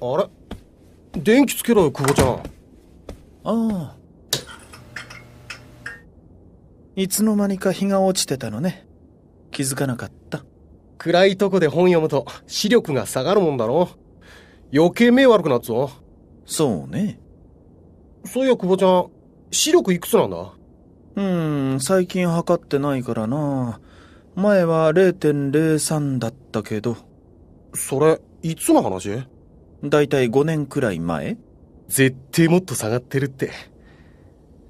あれ電気つけろよ、久保ちゃん。ああ。いつの間にか日が落ちてたのね。気づかなかった。暗いとこで本読むと視力が下がるもんだろ。余計目悪くなっぞ。そうね。そういや、久保ちゃん、視力いくつなんだうーん、最近測ってないからな。前は0.03だったけど。それ、いつの話だいたい5年くらい前絶対もっと下がってるって。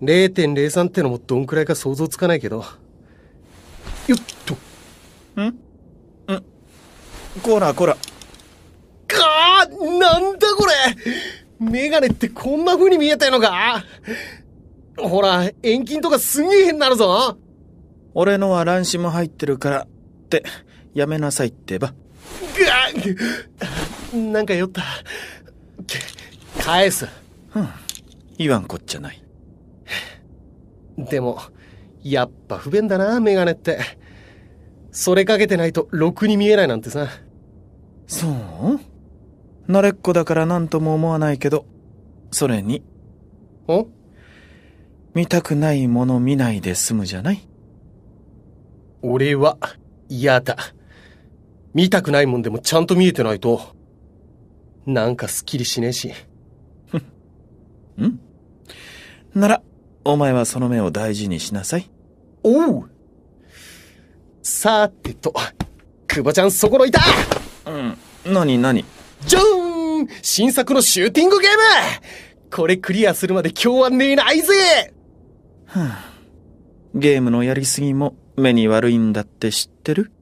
0.03ってのもどんくらいか想像つかないけど。よっと。んんこらこら。かあなんだこれメガネってこんな風に見えたのかほら、遠近とかすげえ変んなるぞ俺のは乱視も入ってるから、って、やめなさいってば。ぐっなんか酔った。返す。うん。言わんこっちゃない。でも、やっぱ不便だな、メガネって。それかけてないと、ろくに見えないなんてさ。そう慣れっこだから何とも思わないけど、それに。お見たくないもの見ないで済むじゃない俺は、嫌だ。見たくないもんでもちゃんと見えてないと。なんかすっきりしねえし。んなら、お前はその目を大事にしなさい。おうさてと、久保ちゃんそこのいたうん、なになにじゃーん新作のシューティングゲームこれクリアするまで今日は寝ないぜはあ、ゲームのやりすぎも目に悪いんだって知ってる